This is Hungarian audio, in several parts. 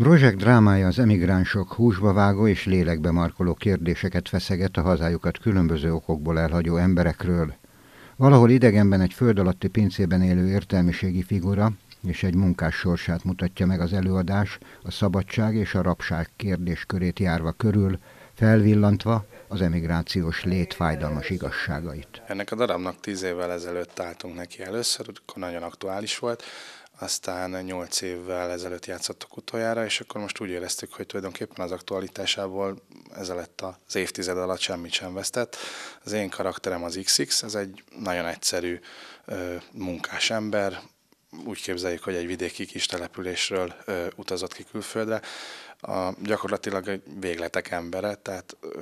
Brozsek drámája az emigránsok húsba vágó és lélekbe markoló kérdéseket feszeget a hazájukat különböző okokból elhagyó emberekről. Valahol idegenben egy föld alatti pincében élő értelmiségi figura és egy munkás sorsát mutatja meg az előadás, a szabadság és a rabság kérdéskörét járva körül, felvillantva az emigrációs lét fájdalmas igazságait. Ennek a darabnak tíz évvel ezelőtt álltunk neki először, akkor nagyon aktuális volt, aztán nyolc évvel ezelőtt játszottuk utoljára, és akkor most úgy éreztük, hogy tulajdonképpen az aktualitásából ez lett az évtized alatt semmit sem vesztett. Az én karakterem az XX, ez egy nagyon egyszerű munkás ember, úgy képzeljük, hogy egy vidéki kis településről ö, utazott ki külföldre, a, gyakorlatilag egy végletek embere, tehát ö,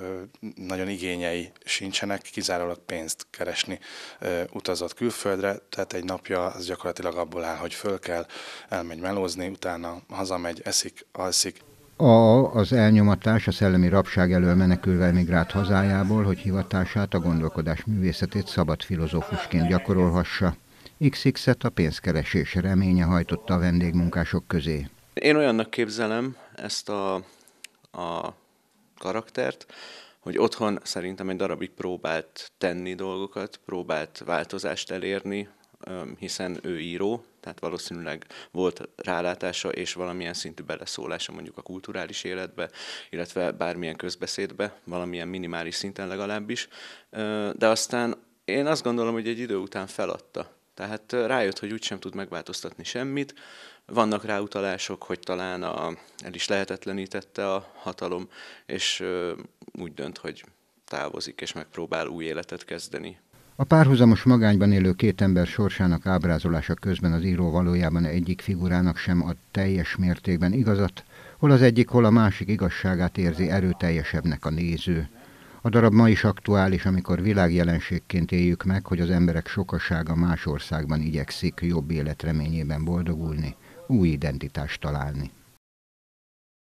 nagyon igényei sincsenek, kizárólag pénzt keresni ö, utazott külföldre, tehát egy napja az gyakorlatilag abból áll, hogy föl kell, elmegy melózni, utána hazamegy, eszik, alszik. A, az elnyomatás a szellemi rabság elől menekülve migrált hazájából, hogy hivatását, a gondolkodás művészetét szabad filozófusként gyakorolhassa. XX-et a pénzkeresés reménye hajtotta a vendégmunkások közé. Én olyannak képzelem ezt a, a karaktert, hogy otthon szerintem egy darabig próbált tenni dolgokat, próbált változást elérni, hiszen ő író, tehát valószínűleg volt rálátása és valamilyen szintű beleszólása mondjuk a kulturális életbe, illetve bármilyen közbeszédbe, valamilyen minimális szinten legalábbis. De aztán én azt gondolom, hogy egy idő után feladta. Tehát rájött, hogy úgysem tud megváltoztatni semmit. Vannak ráutalások, hogy talán a, el is lehetetlenítette a hatalom, és úgy dönt, hogy távozik és megpróbál új életet kezdeni. A párhuzamos magányban élő két ember sorsának ábrázolása közben az író valójában egyik figurának sem ad teljes mértékben igazat, hol az egyik, hol a másik igazságát érzi erőteljesebbnek a néző. A darab ma is aktuális, amikor világjelenségként éljük meg, hogy az emberek sokasága más országban igyekszik jobb életreményében boldogulni, új identitást találni.